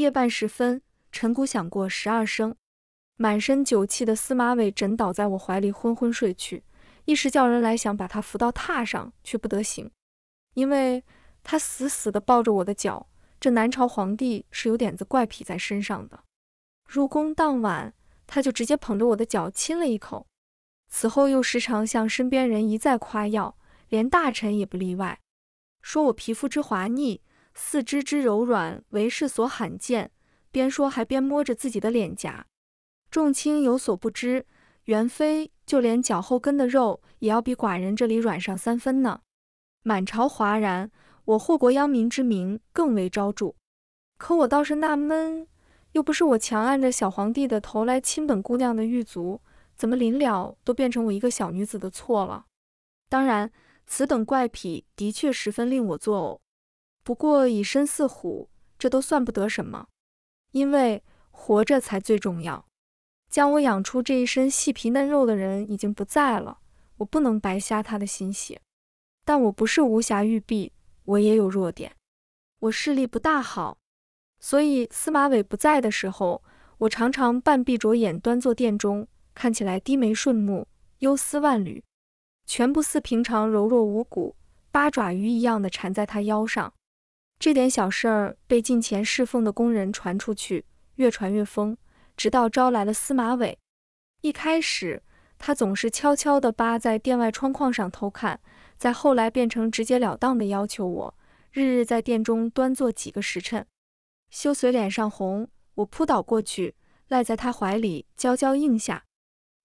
夜半时分，陈谷响过十二声，满身酒气的司马伟枕倒在我怀里，昏昏睡去。一时叫人来想把他扶到榻上，却不得行，因为他死死地抱着我的脚。这南朝皇帝是有点子怪癖在身上的。入宫当晚，他就直接捧着我的脚亲了一口，此后又时常向身边人一再夸耀，连大臣也不例外，说我皮肤之滑腻。四肢之柔软为世所罕见，边说还边摸着自己的脸颊。众卿有所不知，元妃就连脚后跟的肉也要比寡人这里软上三分呢。满朝哗然，我祸国殃民之名更为昭著。可我倒是纳闷，又不是我强按着小皇帝的头来亲本姑娘的玉足，怎么临了都变成我一个小女子的错了？当然，此等怪癖的确十分令我作呕。不过以身似虎，这都算不得什么，因为活着才最重要。将我养出这一身细皮嫩肉的人已经不在了，我不能白瞎他的心血。但我不是无瑕玉璧，我也有弱点。我视力不大好，所以司马伟不在的时候，我常常半闭着眼端坐殿中，看起来低眉顺目，忧思万缕，全部似平常柔弱无骨八爪鱼一样的缠在他腰上。这点小事儿被近前侍奉的宫人传出去，越传越疯，直到招来了司马伟。一开始，他总是悄悄地扒在殿外窗框上偷看，再后来变成直截了当的要求我日日在殿中端坐几个时辰。修随脸上红，我扑倒过去，赖在他怀里娇娇应下。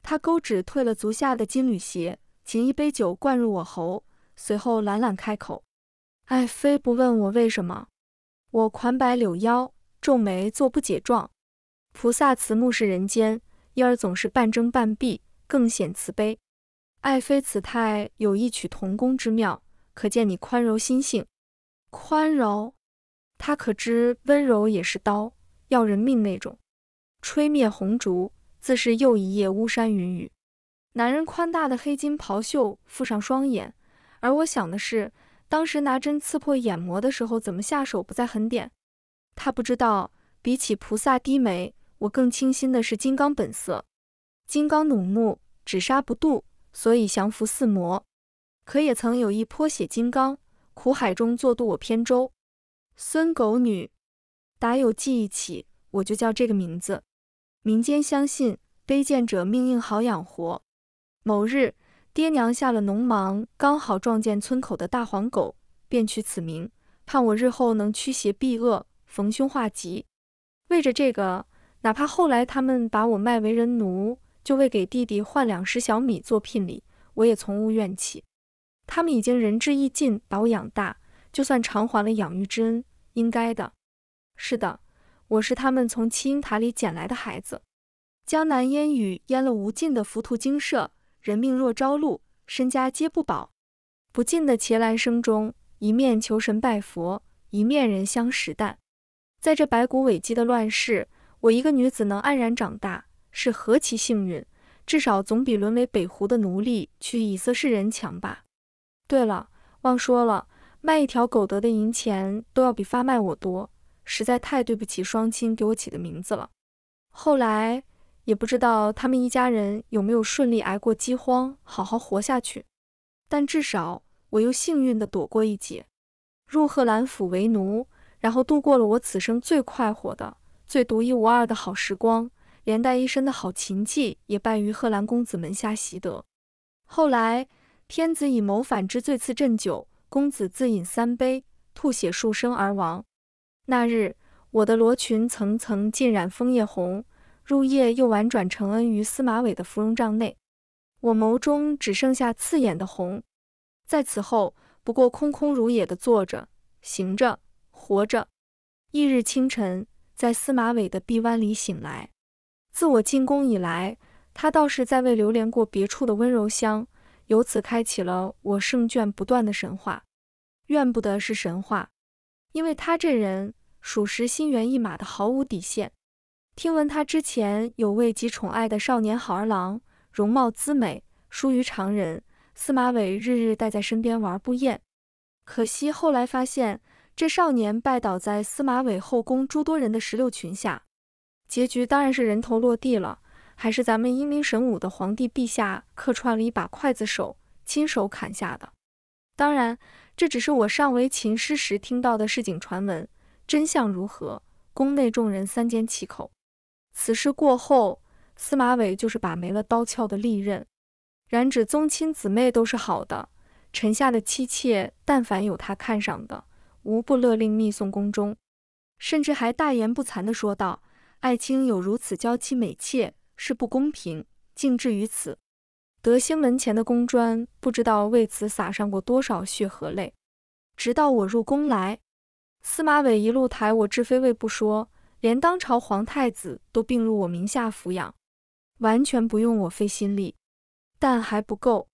他勾指褪了足下的金履鞋，擒一杯酒灌入我喉，随后懒懒开口。爱妃不问我为什么，我款摆柳腰，皱眉做不解状。菩萨慈目视人间，因而总是半睁半闭，更显慈悲。爱妃此态有异曲同工之妙，可见你宽容心性。宽容，他可知温柔也是刀，要人命那种。吹灭红烛，自是又一夜巫山云雨。男人宽大的黑金袍袖覆上双眼，而我想的是。当时拿针刺破眼膜的时候，怎么下手不在狠点？他不知道，比起菩萨低眉，我更倾心的是金刚本色。金刚怒目，只杀不渡，所以降服四魔。可也曾有意泼血，金刚苦海中坐渡我扁舟。孙狗女，打有记忆起，我就叫这个名字。民间相信卑贱者命硬，好养活。某日。爹娘下了农忙，刚好撞见村口的大黄狗，便取此名，盼我日后能驱邪避恶，逢凶化吉。为着这个，哪怕后来他们把我卖为人奴，就为给弟弟换两石小米做聘礼，我也从无怨气。他们已经仁至义尽，把我养大，就算偿还了养育之恩，应该的。是的，我是他们从弃婴塔里捡来的孩子。江南烟雨淹了无尽的浮屠精舍。人命若朝露，身家皆不保。不尽的伽蓝声中，一面求神拜佛，一面人相食蛋。在这白骨委积的乱世，我一个女子能安然长大，是何其幸运！至少总比沦为北湖的奴隶去以色侍人强吧。对了，忘说了，卖一条狗得的银钱都要比发卖我多，实在太对不起双亲给我起的名字了。后来。也不知道他们一家人有没有顺利挨过饥荒，好好活下去。但至少我又幸运地躲过一劫，入贺兰府为奴，然后度过了我此生最快活的、最独一无二的好时光，连带一身的好琴技也拜于贺兰公子门下习得。后来天子以谋反之罪赐鸩酒，公子自饮三杯，吐血数升而亡。那日我的罗裙层层浸染枫叶红。入夜，又婉转承恩于司马伟的芙蓉帐内，我眸中只剩下刺眼的红。在此后，不过空空如也的坐着、行着、活着。翌日清晨，在司马伟的臂弯里醒来。自我进宫以来，他倒是在未流连过别处的温柔乡，由此开启了我胜券不断的神话。怨不得是神话，因为他这人属实心猿意马的毫无底线。听闻他之前有位极宠爱的少年好儿郎，容貌姿美，殊于常人。司马伟日日带在身边玩不厌。可惜后来发现这少年拜倒在司马伟后宫诸多人的石榴裙下，结局当然是人头落地了。还是咱们英明神武的皇帝陛下客串了一把刽子手，亲手砍下的。当然，这只是我上为琴师时听到的市井传闻，真相如何，宫内众人三缄其口。此事过后，司马伟就是把没了刀鞘的利刃，染指宗亲姊妹都是好的，臣下的妻妾但凡有他看上的，无不勒令密送宫中，甚至还大言不惭地说道：“爱卿有如此娇妻美妾，是不公平，竟至于此。”德兴门前的宫砖，不知道为此洒上过多少血和泪。直到我入宫来，司马伟一路抬我至妃位，不说。连当朝皇太子都并入我名下抚养，完全不用我费心力。但还不够，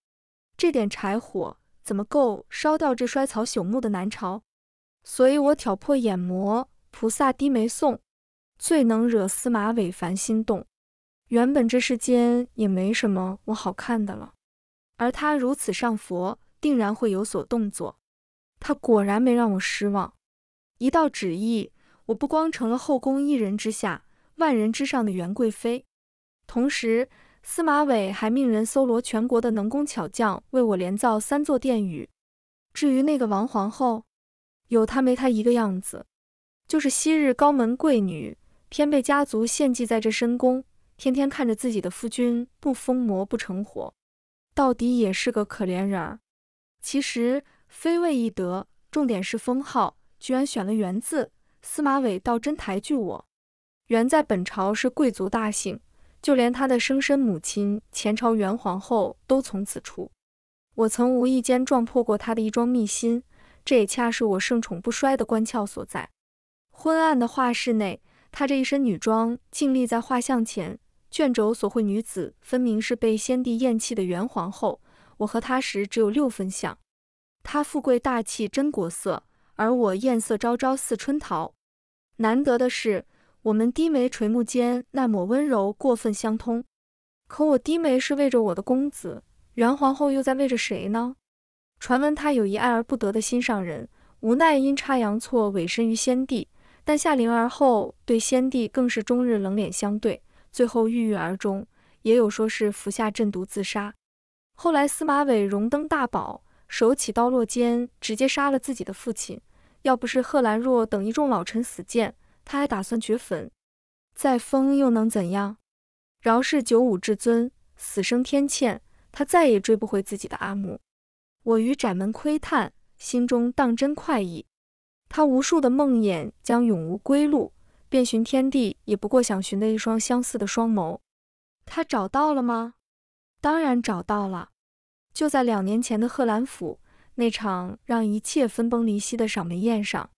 这点柴火怎么够烧掉这衰草朽木的南朝？所以我挑破眼膜，菩萨低眉送，最能惹司马伟凡心动。原本这世间也没什么我好看的了，而他如此上佛，定然会有所动作。他果然没让我失望，一道旨意。我不光成了后宫一人之下、万人之上的元贵妃，同时司马伟还命人搜罗全国的能工巧匠，为我连造三座殿宇。至于那个王皇后，有她没她一个样子，就是昔日高门贵女，偏被家族献祭在这深宫，天天看着自己的夫君不疯魔不成活，到底也是个可怜人儿。其实妃位易得，重点是封号，居然选了元字。司马伟倒真抬举我，原在本朝是贵族大姓，就连他的生身母亲前朝元皇后都从此出。我曾无意间撞破过他的一桩秘辛，这也恰是我盛宠不衰的关窍所在。昏暗的画室内，他这一身女装静立在画像前，卷轴所绘女子分明是被先帝厌弃的元皇后。我和她时只有六分像，她富贵大气，真国色。而我艳色昭昭似春桃，难得的是我们低眉垂目间那抹温柔过分相通。可我低眉是为着我的公子，元皇后又在为着谁呢？传闻她有一爱而不得的心上人，无奈阴差阳错委身于先帝，但下灵儿后对先帝更是终日冷脸相对，最后郁郁而终，也有说是服下鸩毒自杀。后来司马伟荣登大宝，手起刀落间直接杀了自己的父亲。要不是贺兰若等一众老臣死谏，他还打算掘坟，再封又能怎样？饶是九五至尊，死生天堑，他再也追不回自己的阿母。我于窄门窥探，心中当真快意。他无数的梦魇将永无归路，遍寻天地也不过想寻得一双相似的双眸。他找到了吗？当然找到了，就在两年前的贺兰府。那场让一切分崩离析的赏梅宴上，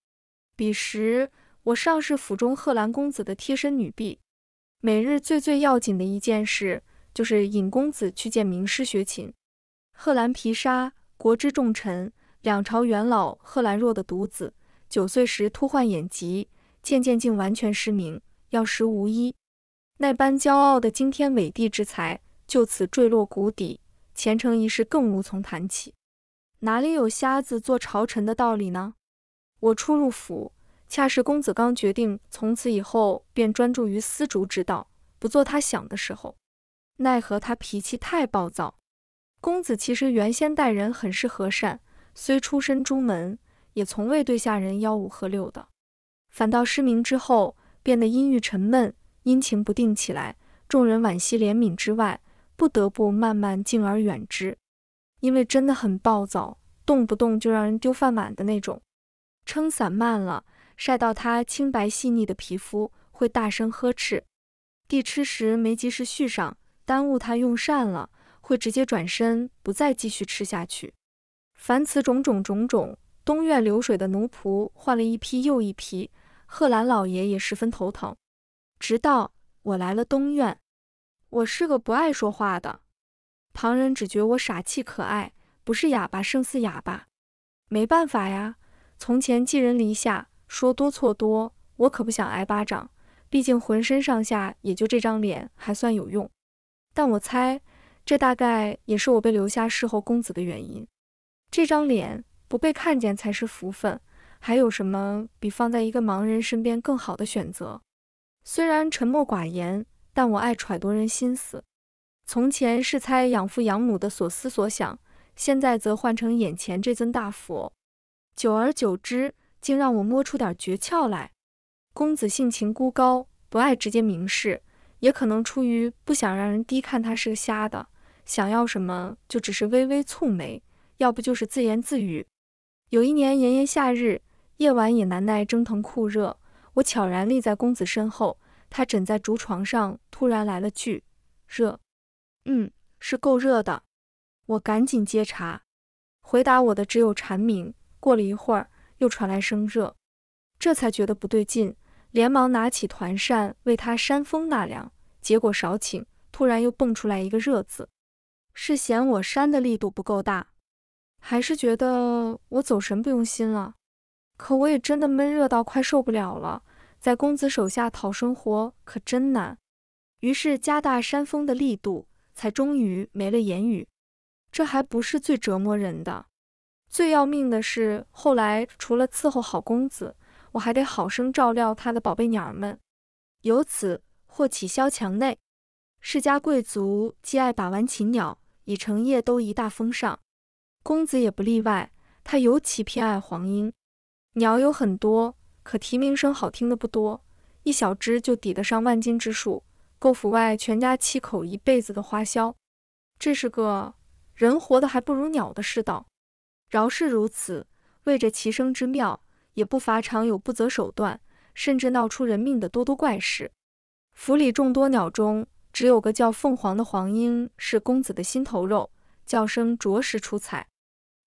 彼时我尚是府中贺兰公子的贴身女婢，每日最最要紧的一件事，就是引公子去见名师学琴。贺兰皮沙，国之重臣，两朝元老贺兰若的独子，九岁时突患眼疾，渐渐竟完全失明，药石无医。那般骄傲的惊天伟地之才，就此坠落谷底，前程一事更无从谈起。哪里有瞎子做朝臣的道理呢？我初入府，恰是公子刚决定从此以后便专注于丝竹之道，不做他想的时候。奈何他脾气太暴躁。公子其实原先待人很是和善，虽出身朱门，也从未对下人吆五喝六的。反倒失明之后，变得阴郁沉闷，阴晴不定起来。众人惋惜怜悯之外，不得不慢慢敬而远之。因为真的很暴躁，动不动就让人丢饭碗的那种。撑伞慢了，晒到他清白细腻的皮肤，会大声呵斥；地吃时没及时续上，耽误他用膳了，会直接转身不再继续吃下去。凡此种种种种，东院流水的奴仆换了一批又一批，贺兰老爷也十分头疼。直到我来了东院，我是个不爱说话的。旁人只觉我傻气可爱，不是哑巴胜似哑巴。没办法呀，从前寄人篱下，说多错多，我可不想挨巴掌。毕竟浑身上下也就这张脸还算有用。但我猜，这大概也是我被留下侍候公子的原因。这张脸不被看见才是福分，还有什么比放在一个盲人身边更好的选择？虽然沉默寡言，但我爱揣度人心思。从前是猜养父养母的所思所想，现在则换成眼前这尊大佛。久而久之，竟让我摸出点诀窍来。公子性情孤高，不爱直接明示，也可能出于不想让人低看他是个瞎的，想要什么就只是微微蹙眉，要不就是自言自语。有一年炎炎夏日，夜晚也难耐蒸腾酷热，我悄然立在公子身后，他枕在竹床上，突然来了句：“热。”嗯，是够热的。我赶紧接茬，回答我的只有蝉鸣。过了一会儿，又传来声热，这才觉得不对劲，连忙拿起团扇为他扇风纳凉。结果少请，突然又蹦出来一个热字，是嫌我扇的力度不够大，还是觉得我走神不用心了？可我也真的闷热到快受不了了，在公子手下讨生活可真难。于是加大扇风的力度。才终于没了言语。这还不是最折磨人的，最要命的是，后来除了伺候好公子，我还得好生照料他的宝贝鸟儿们。由此，或起萧墙内，世家贵族既爱把玩禽鸟，已成业都一大风尚。公子也不例外，他尤其偏爱黄莺。鸟有很多，可啼鸣声好听的不多，一小只就抵得上万金之数。够府外全家七口一辈子的花销，这是个人活得还不如鸟的世道。饶是如此，为着其生之妙，也不乏常有不择手段，甚至闹出人命的多多怪事。府里众多鸟中，只有个叫凤凰的黄莺是公子的心头肉，叫声着实出彩，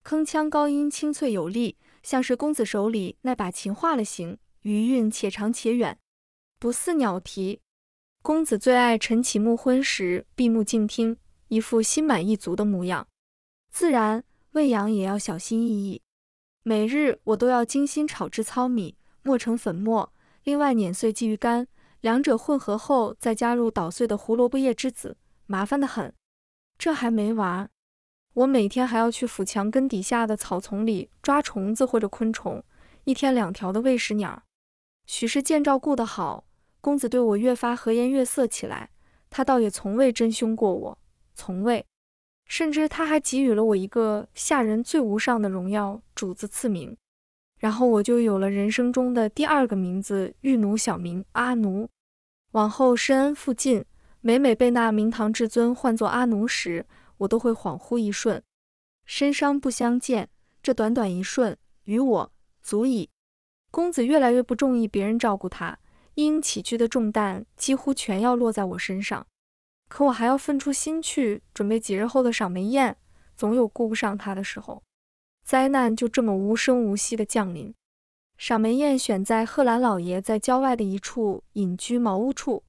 铿锵高音清脆有力，像是公子手里那把琴化了形，余韵且长且远，不似鸟啼。公子最爱晨起暮昏时闭目静听，一副心满意足的模样。自然喂养也要小心翼翼。每日我都要精心炒制糙米，磨成粉末，另外碾碎鲫鱼干，两者混合后再加入捣碎的胡萝卜叶汁子，麻烦的很。这还没完，我每天还要去府墙根底下的草丛里抓虫子或者昆虫，一天两条的喂食鸟。许是见照顾得好。公子对我越发和颜悦色起来，他倒也从未真凶过我，从未，甚至他还给予了我一个下人最无上的荣耀——主子赐名。然后我就有了人生中的第二个名字：玉奴小名阿奴。往后深恩负尽，每每被那明堂至尊唤作阿奴时，我都会恍惚一瞬。身伤不相见，这短短一瞬，于我足矣。公子越来越不中意别人照顾他。因起居的重担几乎全要落在我身上，可我还要分出心去准备几日后的赏梅宴，总有顾不上他的时候。灾难就这么无声无息地降临。赏梅宴选在贺兰老爷在郊外的一处隐居茅屋处，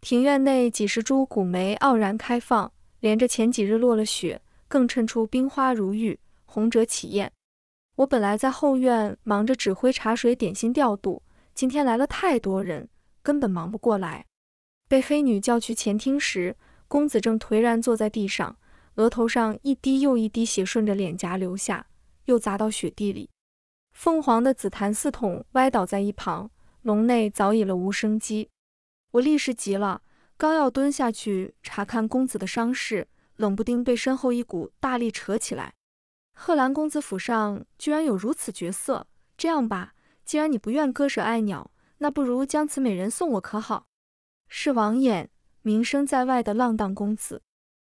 庭院内几十株古梅傲然开放，连着前几日落了雪，更衬出冰花如玉，红折起艳。我本来在后院忙着指挥茶水点心调度。今天来了太多人，根本忙不过来。被黑女叫去前厅时，公子正颓然坐在地上，额头上一滴又一滴血顺着脸颊流下，又砸到雪地里。凤凰的紫檀四筒歪倒在一旁，笼内早已了无生机。我立时急了，刚要蹲下去查看公子的伤势，冷不丁被身后一股大力扯起来。贺兰公子府上居然有如此角色，这样吧。既然你不愿割舍爱鸟，那不如将此美人送我，可好？是王爷，名声在外的浪荡公子。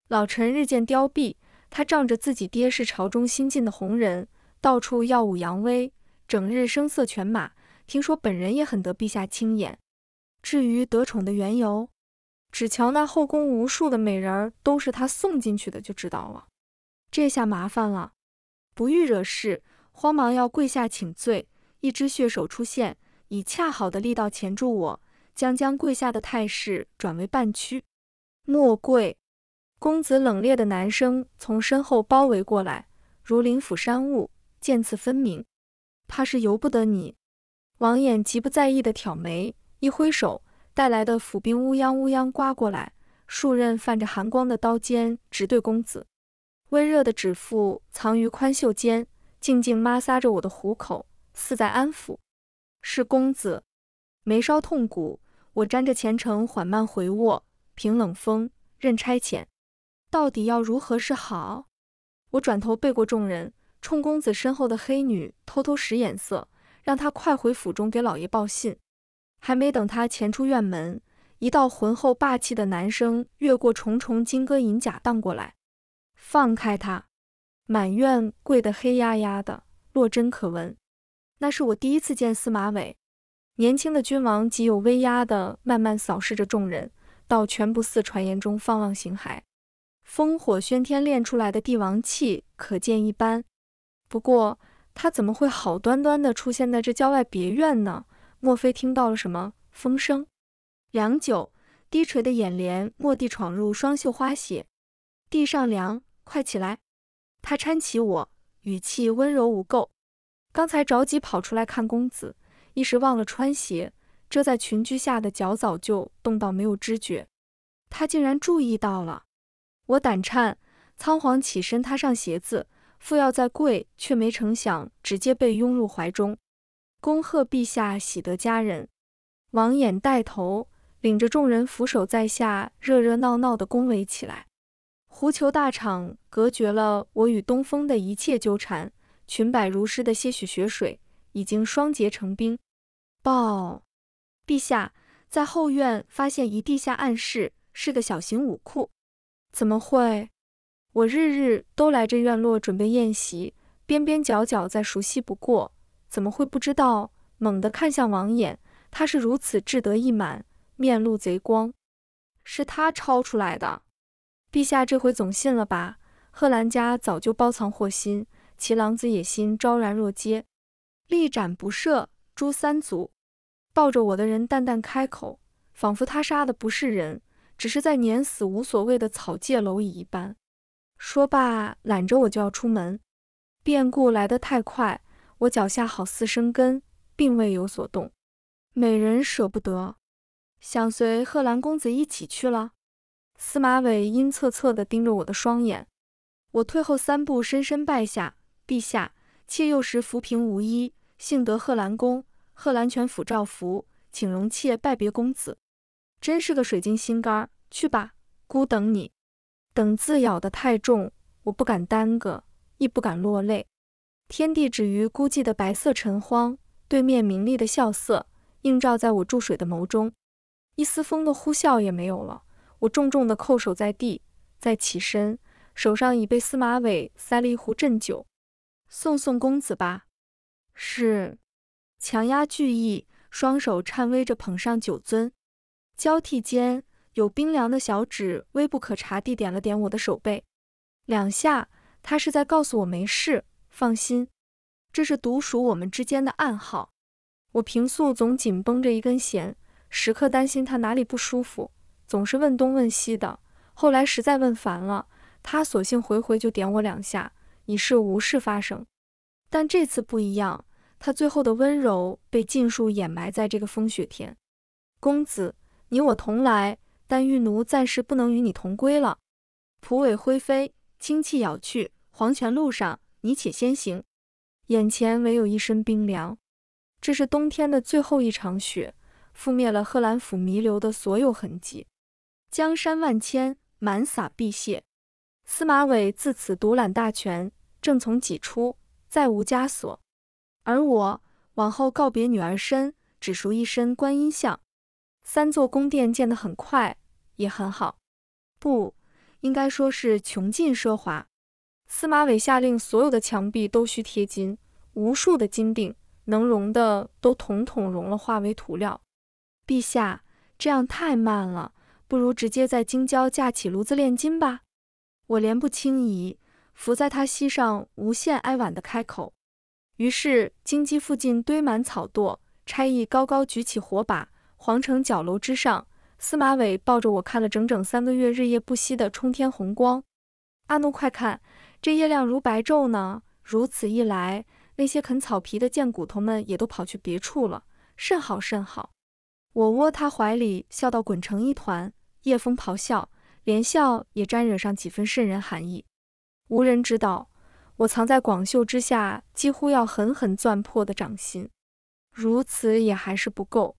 老臣日渐凋敝，他仗着自己爹是朝中新进的红人，到处耀武扬威，整日声色犬马。听说本人也很得陛下青眼。至于得宠的缘由，只瞧那后宫无数的美人儿都是他送进去的，就知道了。这下麻烦了，不欲惹事，慌忙要跪下请罪。一只血手出现，以恰好的力道钳住我，将将跪下的态势转为半屈，莫跪。公子冷冽的男声从身后包围过来，如临釜山雾，渐次分明，怕是由不得你。王衍极不在意的挑眉，一挥手，带来的府兵乌泱乌泱刮过来，数刃泛着寒光的刀尖直对公子。温热的指腹藏于宽袖间，静静摩挲着我的虎口。似在安抚，是公子，眉梢痛骨，我沾着前程缓慢回握，凭冷风任差遣，到底要如何是好？我转头背过众人，冲公子身后的黑女偷偷使眼色，让她快回府中给老爷报信。还没等她潜出院门，一道浑厚霸气的男声越过重重金戈银甲荡过来：“放开他！”满院跪得黑压压的，落针可闻。那是我第一次见司马伟，年轻的君王极有威压地慢慢扫视着众人，倒全不似传言中放浪形骸，烽火喧天练出来的帝王气可见一斑。不过他怎么会好端端地出现在这郊外别院呢？莫非听到了什么风声？良久，低垂的眼帘蓦地闯入双袖花血，地上凉，快起来。他搀起我，语气温柔无垢。刚才着急跑出来看公子，一时忘了穿鞋，遮在裙裾下的脚早就冻到没有知觉。他竟然注意到了，我胆颤，仓皇起身，踏上鞋子，复要再跪，却没成想，直接被拥入怀中。恭贺陛下喜得佳人，王衍带头，领着众人俯首在下，热热闹闹的恭维起来。狐裘大氅隔绝了我与东风的一切纠缠。裙摆如湿的些许血水，已经霜结成冰。报，陛下在后院发现一地下暗室，是个小型武库。怎么会？我日日都来这院落准备宴席，边边角角再熟悉不过，怎么会不知道？猛地看向王衍，他是如此志得意满，面露贼光，是他抄出来的。陛下这回总信了吧？贺兰家早就包藏祸心。其狼子野心昭然若揭，力斩不赦，诛三族。抱着我的人淡淡开口，仿佛他杀的不是人，只是在碾死无所谓的草芥蝼蚁一般。说罢，揽着我就要出门。变故来得太快，我脚下好似生根，并未有所动。美人舍不得，想随贺兰公子一起去了。司马伟阴恻恻地盯着我的双眼，我退后三步，深深拜下。陛下，妾幼时浮贫无依，幸得贺兰公、贺兰全府照拂，请容妾拜别公子。真是个水晶心肝，去吧，孤等你。等字咬得太重，我不敢耽搁，亦不敢落泪。天地止于孤寂的白色尘荒，对面明丽的笑色映照在我注水的眸中，一丝风的呼啸也没有了。我重重的叩首在地，再起身，手上已被司马伟塞了一壶镇酒。送送公子吧，是。强压巨意，双手颤巍着捧上酒樽，交替间，有冰凉的小指微不可察地点了点我的手背，两下。他是在告诉我没事，放心。这是独属我们之间的暗号。我平素总紧绷着一根弦，时刻担心他哪里不舒服，总是问东问西的。后来实在问烦了，他索性回回就点我两下。已是无事发生，但这次不一样。他最后的温柔被尽数掩埋在这个风雪天。公子，你我同来，但玉奴暂时不能与你同归了。蒲苇灰飞，清气杳去，黄泉路上，你且先行。眼前唯有一身冰凉，这是冬天的最后一场雪，覆灭了贺兰府弥留的所有痕迹。江山万千，满洒碧血。司马伟自此独揽大权，正从己出，再无枷锁。而我往后告别女儿身，只赎一身观音像。三座宫殿建得很快，也很好，不应该说是穷尽奢华。司马伟下令，所有的墙壁都需贴金，无数的金锭能融的都统统融了，化为涂料。陛下，这样太慢了，不如直接在京郊架起炉子炼金吧。我连不轻移，伏在他膝上，无限哀婉地开口。于是，金鸡附近堆满草垛，差役高高举起火把。皇城角楼之上，司马伟抱着我看了整整三个月，日夜不息的冲天红光。阿奴，快看，这夜亮如白昼呢！如此一来，那些啃草皮的贱骨头们也都跑去别处了，甚好甚好。我窝他怀里，笑到滚成一团。夜风咆哮。连笑也沾惹上几分渗人寒意，无人知道我藏在广袖之下几乎要狠狠攥破的掌心。如此也还是不够，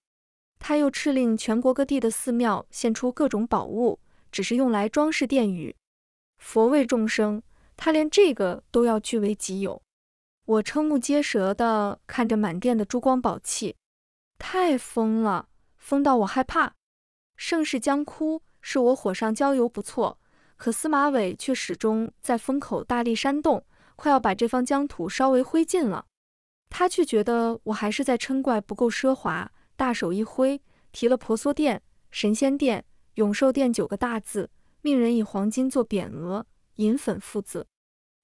他又敕令全国各地的寺庙献出各种宝物，只是用来装饰殿宇。佛为众生，他连这个都要据为己有。我瞠目结舌地看着满殿的珠光宝气，太疯了，疯到我害怕。盛世将枯。是我火上浇油，不错，可司马伟却始终在风口大力煽动，快要把这方疆土稍微灰烬了。他却觉得我还是在嗔怪不够奢华，大手一挥，提了“婆娑殿、神仙殿、永寿殿”九个大字，命人以黄金做匾额，银粉复字，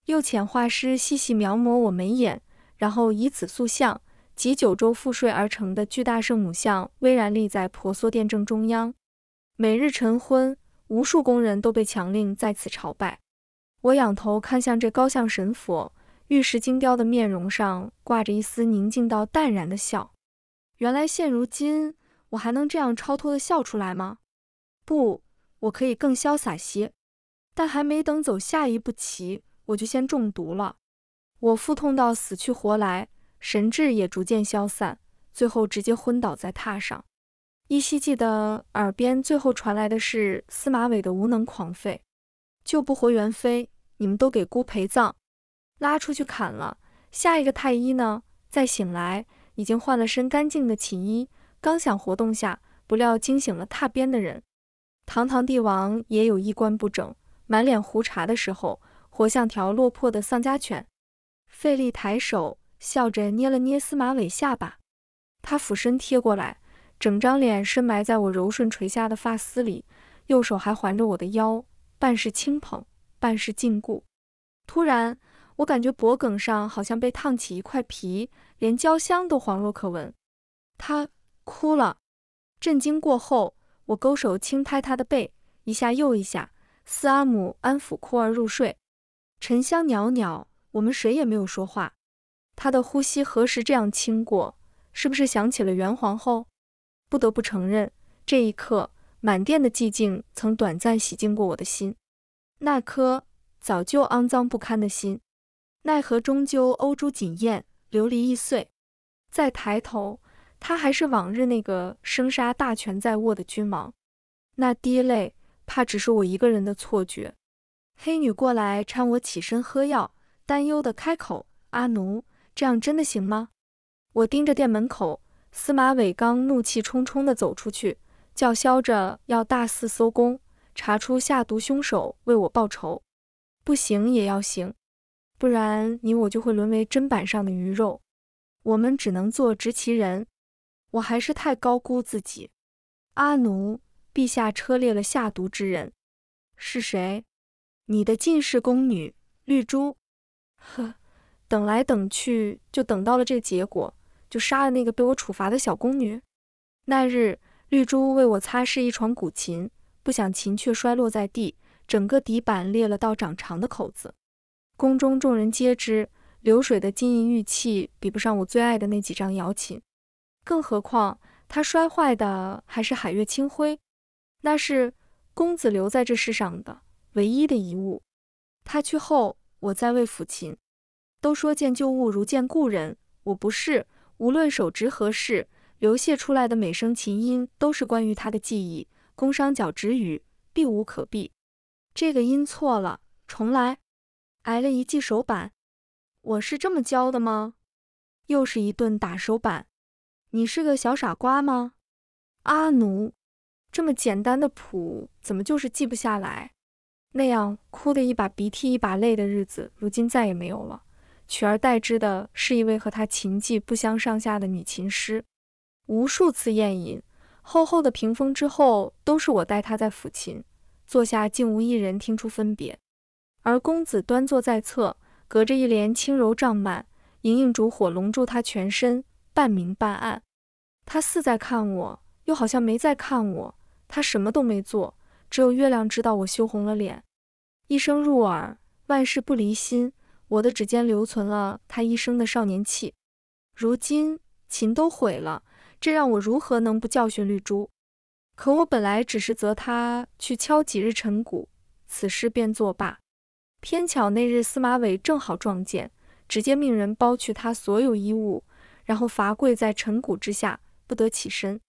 又遣画师细细描摹我眉眼，然后以此塑像及九州赋税而成的巨大圣母像，巍然立在婆娑殿正中央。每日晨昏，无数宫人都被强令在此朝拜。我仰头看向这高像神佛，玉石精雕的面容上挂着一丝宁静到淡然的笑。原来现如今，我还能这样超脱的笑出来吗？不，我可以更潇洒些。但还没等走下一步棋，我就先中毒了。我腹痛到死去活来，神智也逐渐消散，最后直接昏倒在榻上。依稀记得，耳边最后传来的是司马伟的无能狂吠：“救不活元妃，你们都给姑陪葬，拉出去砍了！”下一个太医呢？再醒来，已经换了身干净的寝衣，刚想活动下，不料惊醒了榻边的人。堂堂帝王也有衣冠不整、满脸胡茬的时候，活像条落魄的丧家犬。费力抬手，笑着捏了捏司马伟下巴，他俯身贴过来。整张脸深埋在我柔顺垂下的发丝里，右手还环着我的腰，半是轻捧，半是禁锢。突然，我感觉脖梗上好像被烫起一块皮，连焦香都恍若可闻。他哭了。震惊过后，我勾手轻拍他的背，一下又一下，四阿母安抚哭儿入睡。沉香袅袅，我们谁也没有说话。他的呼吸何时这样轻过？是不是想起了元皇后？不得不承认，这一刻，满殿的寂静曾短暂洗净过我的心，那颗早就肮脏不堪的心。奈何终究，欧珠锦艳，琉璃易碎。再抬头，他还是往日那个生杀大权在握的君王。那滴泪，怕只是我一个人的错觉。黑女过来搀我起身喝药，担忧的开口：“阿奴，这样真的行吗？”我盯着店门口。司马伟刚怒气冲冲地走出去，叫嚣着要大肆搜宫，查出下毒凶手，为我报仇。不行也要行，不然你我就会沦为砧板上的鱼肉。我们只能做执其人。我还是太高估自己。阿奴，陛下车裂了下毒之人，是谁？你的进士宫女绿珠。呵，等来等去，就等到了这结果。就杀了那个被我处罚的小宫女。那日，绿珠为我擦拭一床古琴，不想琴却摔落在地，整个底板裂了道长长的口子。宫中众人皆知，流水的金银玉器比不上我最爱的那几张瑶琴，更何况它摔坏的还是海月清辉，那是公子留在这世上的唯一的遗物。他去后，我再为抚琴。都说见旧物如见故人，我不是。无论手执何事，流泻出来的每声琴音都是关于他的记忆。宫商角徵羽，避无可避。这个音错了，重来。挨了一记手板。我是这么教的吗？又是一顿打手板。你是个小傻瓜吗？阿奴，这么简单的谱，怎么就是记不下来？那样哭的一把鼻涕一把泪的日子，如今再也没有了。取而代之的是一位和他琴技不相上下的女琴师。无数次宴饮，厚厚的屏风之后都是我带他在抚琴，坐下竟无一人听出分别。而公子端坐在侧，隔着一帘轻柔帐幔，盈盈烛火笼住他全身，半明半暗。他似在看我，又好像没在看我。他什么都没做，只有月亮知道我羞红了脸。一声入耳，万事不离心。我的指尖留存了他一生的少年气，如今琴都毁了，这让我如何能不教训绿珠？可我本来只是责他去敲几日陈鼓，此事便作罢。偏巧那日司马伟正好撞见，直接命人剥去他所有衣物，然后罚跪在陈鼓之下，不得起身。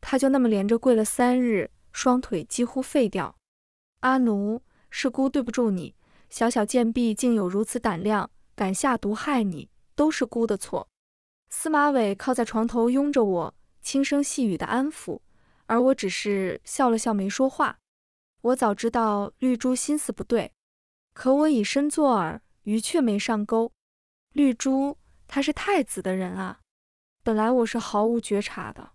他就那么连着跪了三日，双腿几乎废掉。阿奴，是孤对不住你。小小贱婢竟有如此胆量，敢下毒害你，都是姑的错。司马伟靠在床头拥着我，轻声细语的安抚，而我只是笑了笑，没说话。我早知道绿珠心思不对，可我以身作饵，鱼却没上钩。绿珠，他是太子的人啊。本来我是毫无觉察的，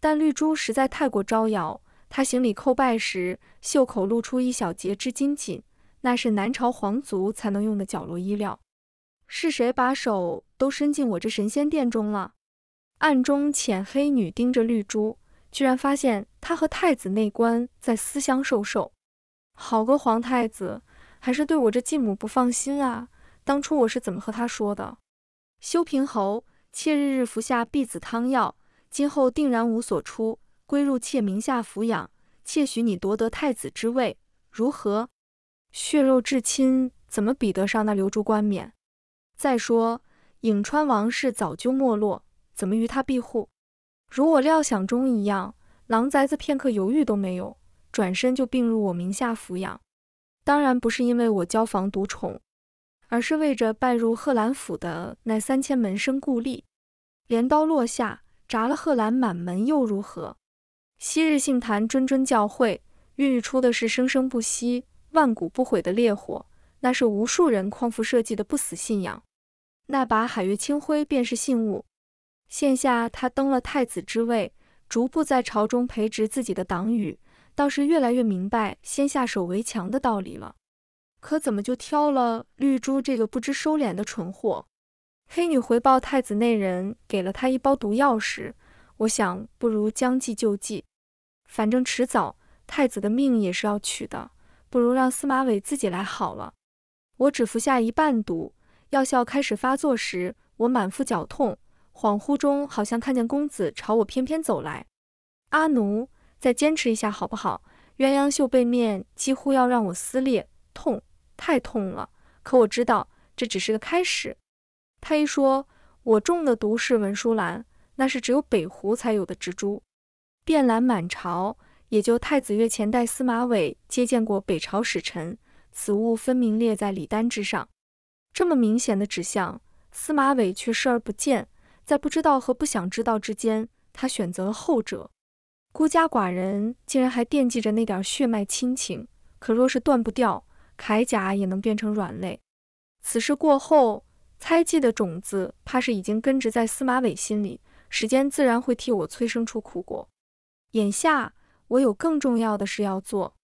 但绿珠实在太过招摇。她行礼叩拜时，袖口露出一小截织金锦。那是南朝皇族才能用的角落衣料，是谁把手都伸进我这神仙殿中了？暗中浅黑女盯着绿珠，居然发现她和太子内官在私相授受。好个皇太子，还是对我这继母不放心啊！当初我是怎么和他说的？修平侯，妾日日服下避子汤药，今后定然无所出，归入妾名下抚养。妾许你夺得太子之位，如何？血肉至亲，怎么比得上那流珠冠冕？再说，颍川王室早就没落，怎么与他庇护？如我料想中一样，狼崽子片刻犹豫都没有，转身就并入我名下抚养。当然不是因为我交房独宠，而是为着拜入贺兰府的那三千门生故吏。镰刀落下，铡了贺兰满门又如何？昔日杏坛谆谆教诲，孕育出的是生生不息。万古不毁的烈火，那是无数人匡扶社稷的不死信仰。那把海月清辉便是信物。现下他登了太子之位，逐步在朝中培植自己的党羽，倒是越来越明白先下手为强的道理了。可怎么就挑了绿珠这个不知收敛的蠢货？黑女回报太子，那人给了他一包毒药时，我想不如将计就计，反正迟早太子的命也是要取的。不如让司马伟自己来好了。我只服下一半毒，药效开始发作时，我满腹绞痛，恍惚中好像看见公子朝我翩翩走来。阿奴，再坚持一下好不好？鸳鸯袖背面几乎要让我撕裂，痛，太痛了。可我知道这只是个开始。太医说，我中的毒是文殊兰，那是只有北湖才有的蜘蛛，遍览满朝。也就太子岳前代司马伟接见过北朝使臣，此物分明列在礼单之上，这么明显的指向，司马伟却视而不见，在不知道和不想知道之间，他选择了后者。孤家寡人竟然还惦记着那点血脉亲情，可若是断不掉，铠甲也能变成软肋。此事过后，猜忌的种子怕是已经根植在司马伟心里，时间自然会替我催生出苦果。眼下。我有更重要的事要做，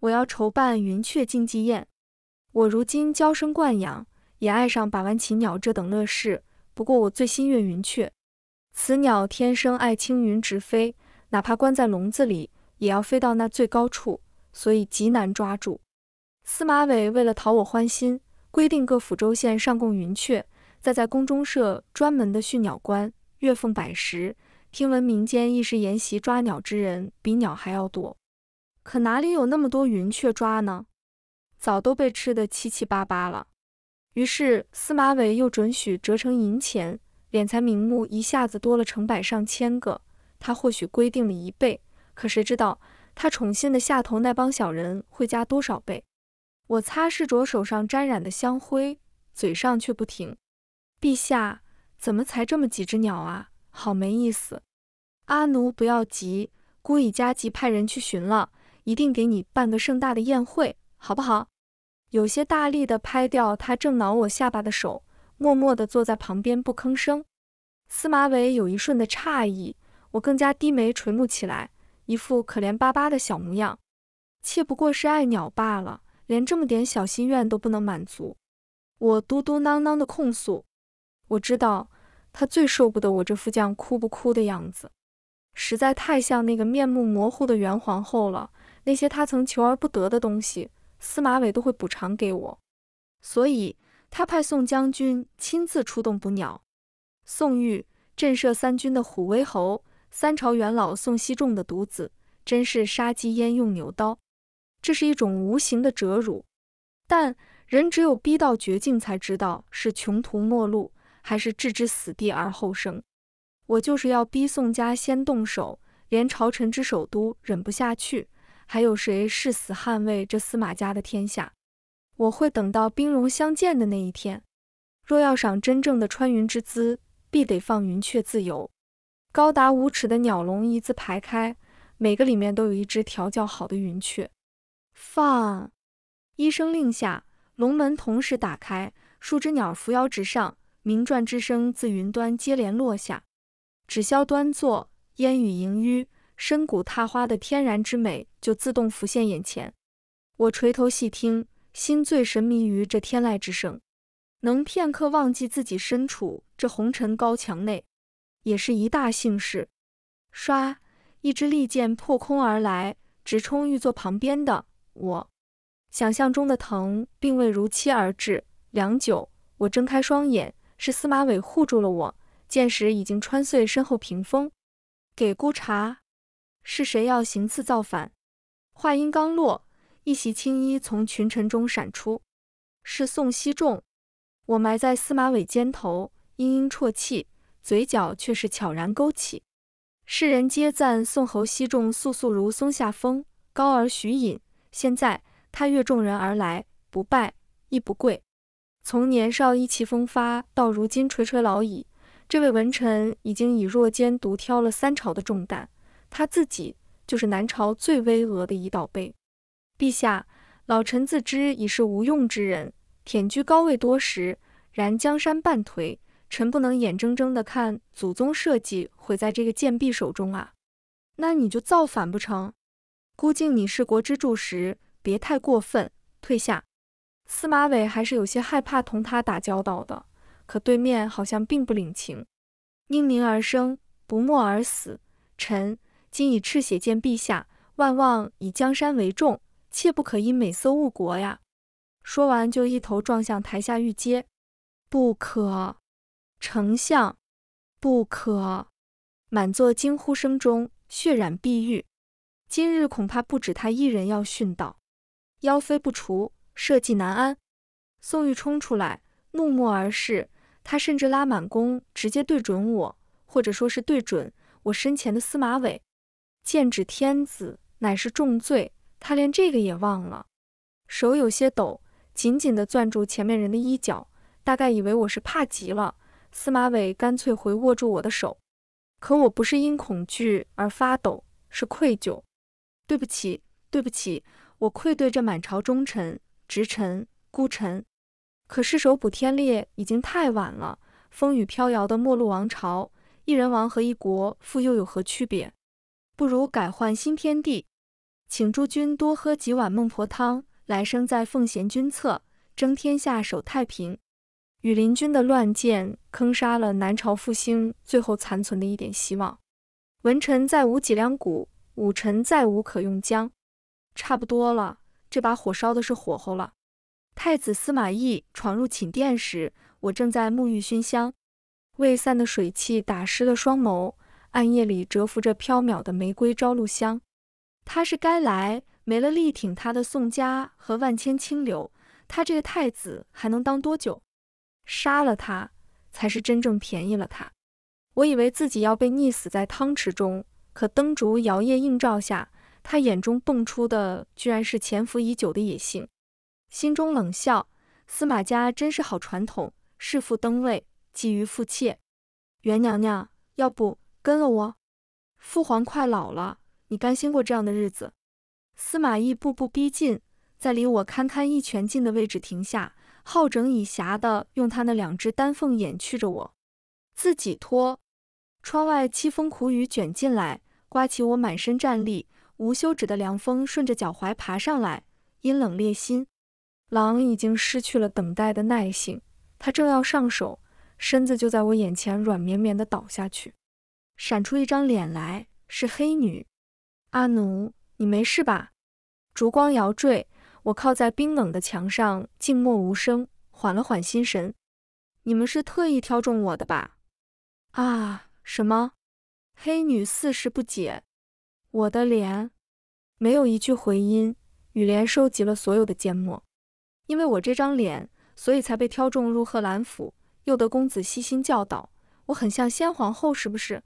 我要筹办云雀竞技宴。我如今娇生惯养，也爱上把玩禽鸟这等乐事。不过我最心悦云雀，此鸟天生爱青云直飞，哪怕关在笼子里，也要飞到那最高处，所以极难抓住。司马伟为了讨我欢心，规定各府州县上供云雀，再在宫中设专门的驯鸟官，月俸百十，听闻民间亦是沿袭抓鸟之人比鸟还要多，可哪里有那么多云雀抓呢？早都被吃的七七八八了。于是司马伟又准许折成银钱，敛财名目一下子多了成百上千个。他或许规定了一倍，可谁知道他宠信的下头那帮小人会加多少倍？我擦拭着手上沾染的香灰，嘴上却不停：“陛下，怎么才这么几只鸟啊？”好没意思，阿奴不要急，孤已加急派人去寻了，一定给你办个盛大的宴会，好不好？有些大力的拍掉他正挠我下巴的手，默默的坐在旁边不吭声。司马伟有一瞬的诧异，我更加低眉垂目起来，一副可怜巴巴的小模样。妾不过是爱鸟罢了，连这么点小心愿都不能满足，我嘟嘟囔囔的控诉。我知道。他最受不得我这副将哭不哭的样子，实在太像那个面目模糊的元皇后了。那些他曾求而不得的东西，司马伟都会补偿给我，所以他派宋将军亲自出动捕鸟。宋玉，震慑三军的虎威侯，三朝元老宋希仲的独子，真是杀鸡焉用牛刀。这是一种无形的折辱，但人只有逼到绝境，才知道是穷途末路。还是置之死地而后生，我就是要逼宋家先动手，连朝臣之首都忍不下去，还有谁誓死捍卫这司马家的天下？我会等到兵戎相见的那一天。若要赏真正的穿云之姿，必得放云雀自由。高达五尺的鸟笼一字排开，每个里面都有一只调教好的云雀。放！一声令下，笼门同时打开，数只鸟扶摇直上。鸣啭之声自云端接连落下，只消端坐，烟雨盈淤，深谷踏花的天然之美就自动浮现眼前。我垂头细听，心醉神迷于这天籁之声，能片刻忘记自己身处这红尘高墙内，也是一大幸事。唰，一支利箭破空而来，直冲玉座旁边的我。想象中的疼并未如期而至。良久，我睁开双眼。是司马伟护住了我，箭矢已经穿碎身后屏风。给孤茶，是谁要行刺造反？话音刚落，一袭青衣从群臣中闪出，是宋希仲。我埋在司马伟肩头，嘤嘤啜泣，嘴角却是悄然勾起。世人皆赞宋侯熙仲素素如松下风，高而徐引。现在他越众人而来，不拜亦不跪。从年少意气风发到如今垂垂老矣，这位文臣已经以弱肩独挑了三朝的重担，他自己就是南朝最巍峨的一道碑。陛下，老臣自知已是无用之人，舔居高位多时，然江山半颓，臣不能眼睁睁的看祖宗社稷毁在这个贱婢手中啊！那你就造反不成？孤敬你是国之柱石，别太过分，退下。司马伟还是有些害怕同他打交道的，可对面好像并不领情。宁鸣而生，不默而死。臣今以赤血见陛下，万望以江山为重，切不可因美色误国呀！说完就一头撞向台下御阶。不可！丞相，不可！满座惊呼声中，血染碧玉。今日恐怕不止他一人要殉道。妖妃不除。社稷难安，宋玉冲出来，怒目而视。他甚至拉满弓，直接对准我，或者说，是对准我身前的司马伟。剑指天子，乃是重罪。他连这个也忘了。手有些抖，紧紧地攥住前面人的衣角。大概以为我是怕极了。司马伟干脆回握住我的手。可我不是因恐惧而发抖，是愧疚。对不起，对不起，我愧对这满朝忠臣。直臣孤臣，可是手补天裂已经太晚了。风雨飘摇的末路王朝，一人亡和一国覆又有何区别？不如改换新天地，请诸君多喝几碗孟婆汤，来生在奉贤君侧，争天下，守太平。羽林军的乱箭坑杀了南朝复兴最后残存的一点希望，文臣再无脊梁骨，武臣再无可用将，差不多了。这把火烧的是火候了。太子司马懿闯入寝殿时，我正在沐浴熏香，未散的水汽打湿了双眸，暗夜里蛰伏着缥缈的玫瑰朝露香。他是该来，没了力挺他的宋家和万千清流，他这个太子还能当多久？杀了他，才是真正便宜了他。我以为自己要被溺死在汤池中，可灯烛摇曳映照下。他眼中蹦出的居然是潜伏已久的野性，心中冷笑：司马家真是好传统，弑父登位，觊觎父妾。袁娘娘，要不跟了我？父皇快老了，你甘心过这样的日子？司马懿步步逼近，在离我堪堪一拳近的位置停下，好整以暇的用他那两只丹凤眼觑着我，自己脱。窗外凄风苦雨卷进来，刮起我满身战栗。无休止的凉风顺着脚踝爬上来，阴冷裂心。狼已经失去了等待的耐性，他正要上手，身子就在我眼前软绵绵的倒下去，闪出一张脸来，是黑女阿奴，你没事吧？烛光摇坠，我靠在冰冷的墙上，静默无声，缓了缓心神。你们是特意挑中我的吧？啊？什么？黑女似是不解。我的脸，没有一句回音。雨莲收集了所有的缄默，因为我这张脸，所以才被挑中入贺兰府，又得公子悉心教导。我很像先皇后，是不是？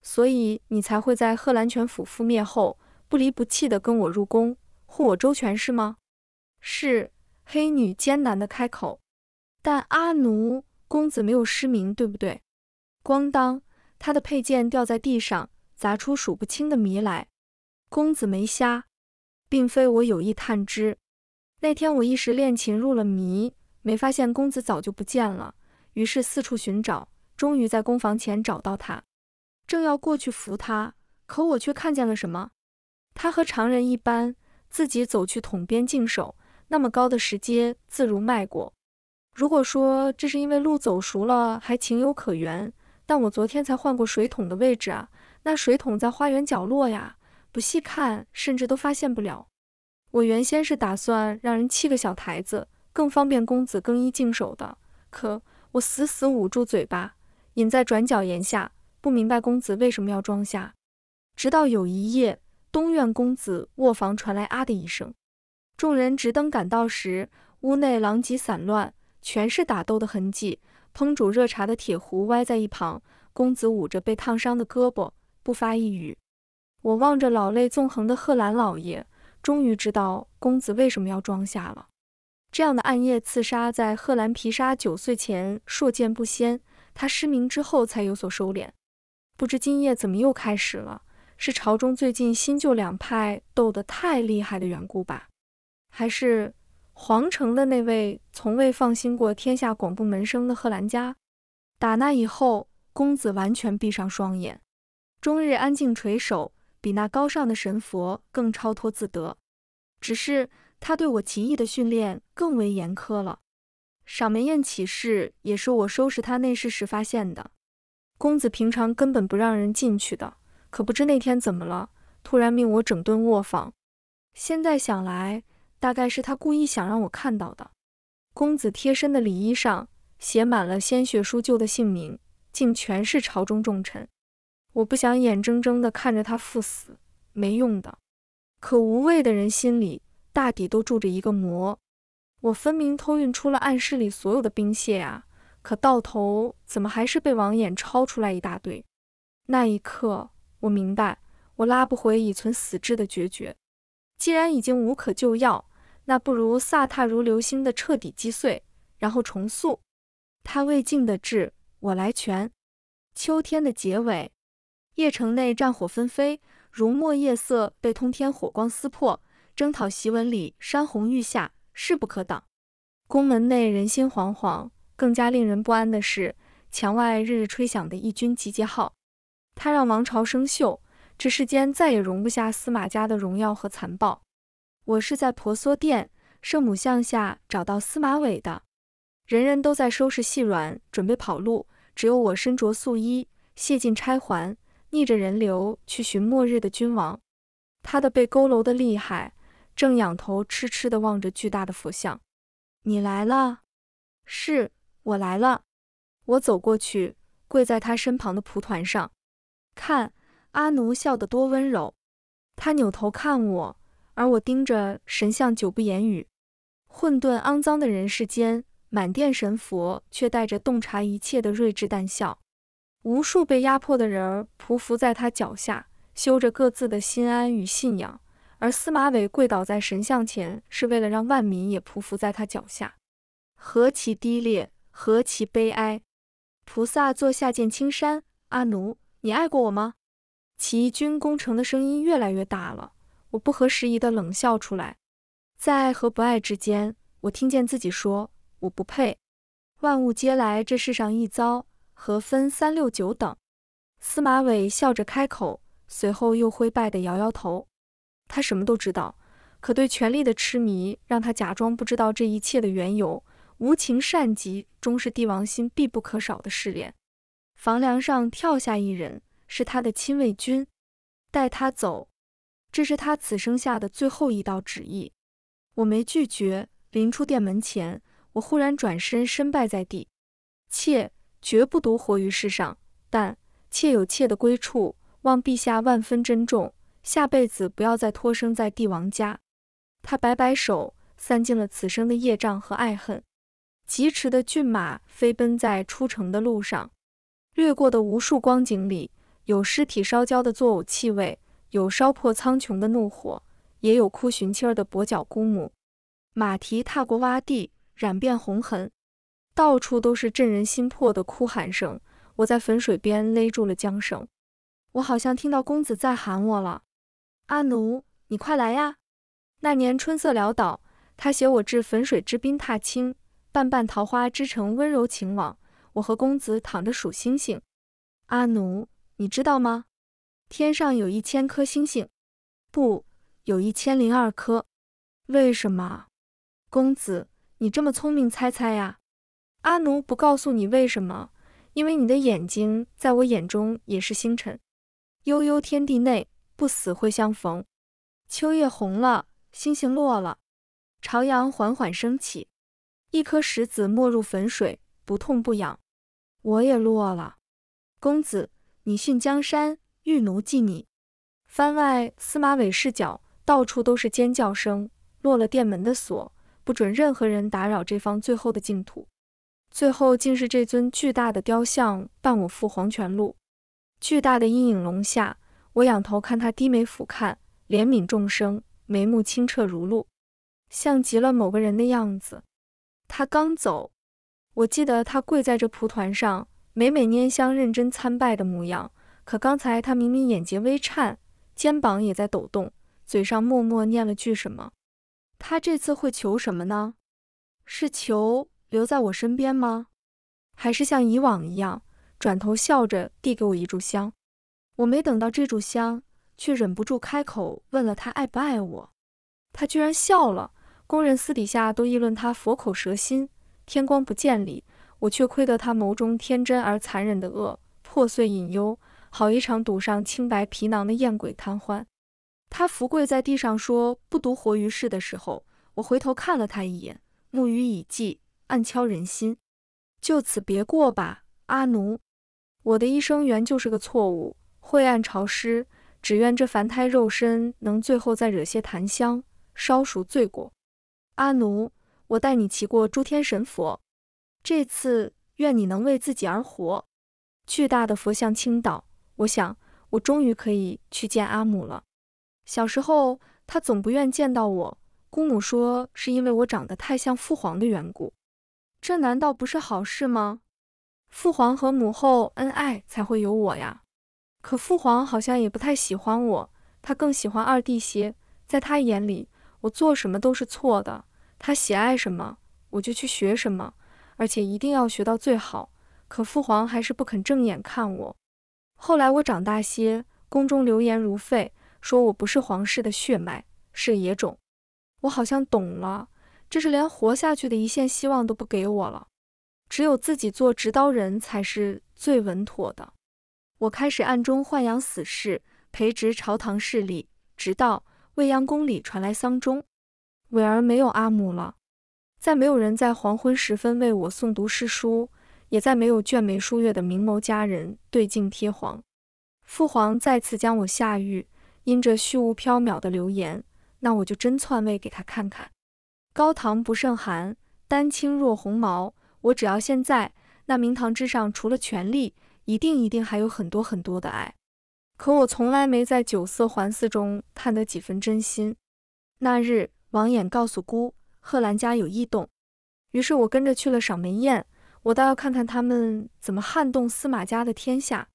所以你才会在贺兰全府覆灭后，不离不弃地跟我入宫，护我周全，是吗？是。黑女艰难地开口。但阿奴公子没有失明，对不对？咣当，他的佩剑掉在地上。砸出数不清的谜来，公子没瞎，并非我有意探知。那天我一时练琴入了迷，没发现公子早就不见了，于是四处寻找，终于在工房前找到他，正要过去扶他，可我却看见了什么？他和常人一般，自己走去桶边净手，那么高的石阶自如迈过。如果说这是因为路走熟了，还情有可原，但我昨天才换过水桶的位置啊。那水桶在花园角落呀，不细看甚至都发现不了。我原先是打算让人砌个小台子，更方便公子更衣净手的。可我死死捂住嘴巴，隐在转角檐下，不明白公子为什么要装瞎。直到有一夜，东院公子卧房传来啊的一声，众人直等赶到时，屋内狼藉散乱，全是打斗的痕迹，烹煮热茶的铁壶歪在一旁，公子捂着被烫伤的胳膊。不发一语，我望着老泪纵横的贺兰老爷，终于知道公子为什么要装瞎了。这样的暗夜刺杀，在贺兰皮沙九岁前，数见不鲜。他失明之后，才有所收敛。不知今夜怎么又开始了？是朝中最近新旧两派斗得太厉害的缘故吧？还是皇城的那位从未放心过天下广布门生的贺兰家？打那以后，公子完全闭上双眼。终日安静垂首，比那高尚的神佛更超脱自得。只是他对我奇异的训练更为严苛了。赏梅宴启事也是我收拾他内室时发现的。公子平常根本不让人进去的，可不知那天怎么了，突然命我整顿卧房。现在想来，大概是他故意想让我看到的。公子贴身的礼衣上写满了鲜血书旧的姓名，竟全是朝中重臣。我不想眼睁睁地看着他赴死，没用的。可无畏的人心里大抵都住着一个魔。我分明偷运出了暗室里所有的兵械啊，可到头怎么还是被王衍抄出来一大堆？那一刻，我明白，我拉不回已存死志的决绝。既然已经无可救药，那不如飒沓如流星的彻底击碎，然后重塑。他未尽的志，我来全。秋天的结尾。邺城内战火纷飞，如墨夜色被通天火光撕破。征讨檄文里山洪欲下，势不可挡。宫门内人心惶惶，更加令人不安的是，墙外日日吹响的义军集结号。它让王朝生锈，这世间再也容不下司马家的荣耀和残暴。我是在婆娑殿圣母像下找到司马伟的。人人都在收拾细软，准备跑路，只有我身着素衣，卸尽钗环。逆着人流去寻末日的君王，他的背佝偻的厉害，正仰头痴痴地望着巨大的佛像。你来了，是我来了。我走过去，跪在他身旁的蒲团上，看阿奴笑得多温柔。他扭头看我，而我盯着神像，久不言语。混沌肮脏的人世间，满殿神佛却带着洞察一切的睿智淡笑。无数被压迫的人儿匍匐在他脚下，修着各自的心安与信仰；而司马伟跪倒在神像前，是为了让万民也匍匐在他脚下，何其低劣，何其悲哀！菩萨坐下见青山，阿奴，你爱过我吗？起义军攻城的声音越来越大了，我不合时宜的冷笑出来，在爱和不爱之间，我听见自己说：我不配。万物皆来这世上一遭。和分三六九等，司马伟笑着开口，随后又灰败地摇摇头。他什么都知道，可对权力的痴迷让他假装不知道这一切的缘由。无情善极，终是帝王心必不可少的试炼。房梁上跳下一人，是他的亲卫军，带他走。这是他此生下的最后一道旨意。我没拒绝。临出殿门前，我忽然转身，身败在地。妾。绝不独活于世上，但妾有妾的归处，望陛下万分珍重，下辈子不要再托生在帝王家。他摆摆手，散尽了此生的业障和爱恨。疾驰的骏马飞奔在出城的路上，掠过的无数光景里，有尸体烧焦的作呕气味，有烧破苍穹的怒火，也有哭寻妻儿的跛脚姑母。马蹄踏过洼地，染遍红痕。到处都是震人心魄的哭喊声，我在汾水边勒住了缰绳。我好像听到公子在喊我了，阿奴，你快来呀！那年春色潦倒，他携我至汾水之滨踏青，瓣瓣桃花织成温柔情网。我和公子躺着数星星，阿奴，你知道吗？天上有一千颗星星，不，有一千零二颗。为什么？公子，你这么聪明，猜猜呀？阿奴不告诉你为什么，因为你的眼睛在我眼中也是星辰。悠悠天地内，不死会相逢。秋叶红了，星星落了，朝阳缓缓升起。一颗石子没入粉水，不痛不痒。我也落了。公子，你训江山，玉奴记你。番外司马尾视角，到处都是尖叫声。落了殿门的锁，不准任何人打扰这方最后的净土。最后竟是这尊巨大的雕像伴我赴黄泉路。巨大的阴影笼下，我仰头看他低眉俯瞰，怜悯众生，眉目清澈如露，像极了某个人的样子。他刚走，我记得他跪在这蒲团上，每每拈香认真参拜的模样。可刚才他明明眼睫微颤，肩膀也在抖动，嘴上默默念了句什么？他这次会求什么呢？是求？留在我身边吗？还是像以往一样，转头笑着递给我一炷香？我没等到这炷香，却忍不住开口问了他爱不爱我。他居然笑了。宫人私底下都议论他佛口蛇心，天光不见里，我却亏得他眸中天真而残忍的恶破碎隐忧，好一场赌上清白皮囊的艳鬼贪欢。他伏跪在地上说不独活于世的时候，我回头看了他一眼，木鱼已寂，暗敲人心，就此别过吧，阿奴。我的一生原就是个错误，晦暗潮湿，只愿这凡胎肉身能最后再惹些檀香，烧赎罪过。阿奴，我带你骑过诸天神佛，这次愿你能为自己而活。巨大的佛像倾倒，我想我终于可以去见阿母了。小时候，她总不愿见到我，姑母说是因为我长得太像父皇的缘故。这难道不是好事吗？父皇和母后恩爱才会有我呀。可父皇好像也不太喜欢我，他更喜欢二弟些。在他眼里，我做什么都是错的。他喜爱什么，我就去学什么，而且一定要学到最好。可父皇还是不肯正眼看我。后来我长大些，宫中流言如沸，说我不是皇室的血脉，是野种。我好像懂了。这是连活下去的一线希望都不给我了，只有自己做执刀人才是最稳妥的。我开始暗中豢养死士，培植朝堂势力，直到未央宫里传来丧钟，伟儿没有阿母了，再没有人在黄昏时分为我诵读诗书，也再没有卷眉梳月的明眸佳人对镜贴黄。父皇再次将我下狱，因着虚无缥缈的流言，那我就真篡位给他看看。高堂不胜寒，丹青若鸿毛。我只要现在那明堂之上，除了权力，一定一定还有很多很多的爱。可我从来没在酒色环伺中探得几分真心。那日，王衍告诉孤贺兰家有异动，于是我跟着去了赏梅宴。我倒要看看他们怎么撼动司马家的天下。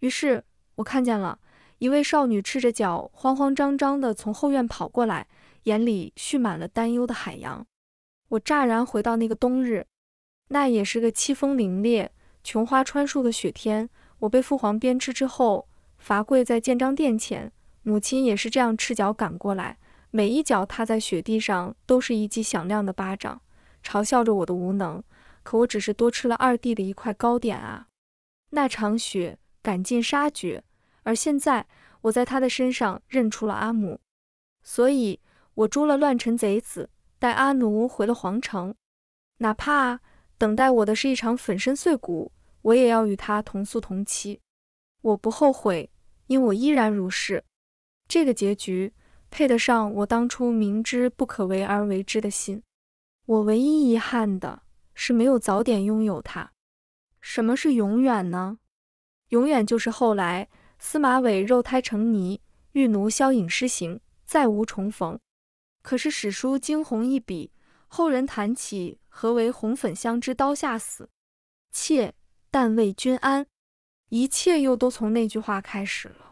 于是，我看见了一位少女赤着脚，慌慌张张地从后院跑过来。眼里蓄满了担忧的海洋。我乍然回到那个冬日，那也是个凄风凛冽、琼花穿树的雪天。我被父皇鞭笞之后，罚跪在建章殿前。母亲也是这样赤脚赶过来，每一脚踏在雪地上，都是一记响亮的巴掌，嘲笑着我的无能。可我只是多吃了二弟的一块糕点啊！那场雪，赶尽杀绝。而现在，我在他的身上认出了阿母，所以。我诛了乱臣贼子，带阿奴回了皇城。哪怕等待我的是一场粉身碎骨，我也要与他同宿同妻。我不后悔，因我依然如是。这个结局配得上我当初明知不可为而为之的心。我唯一遗憾的是没有早点拥有他。什么是永远呢？永远就是后来司马伟肉胎成泥，玉奴消影失形，再无重逢。可是史书惊鸿一笔，后人谈起何为红粉相知刀下死，妾但为君安，一切又都从那句话开始了。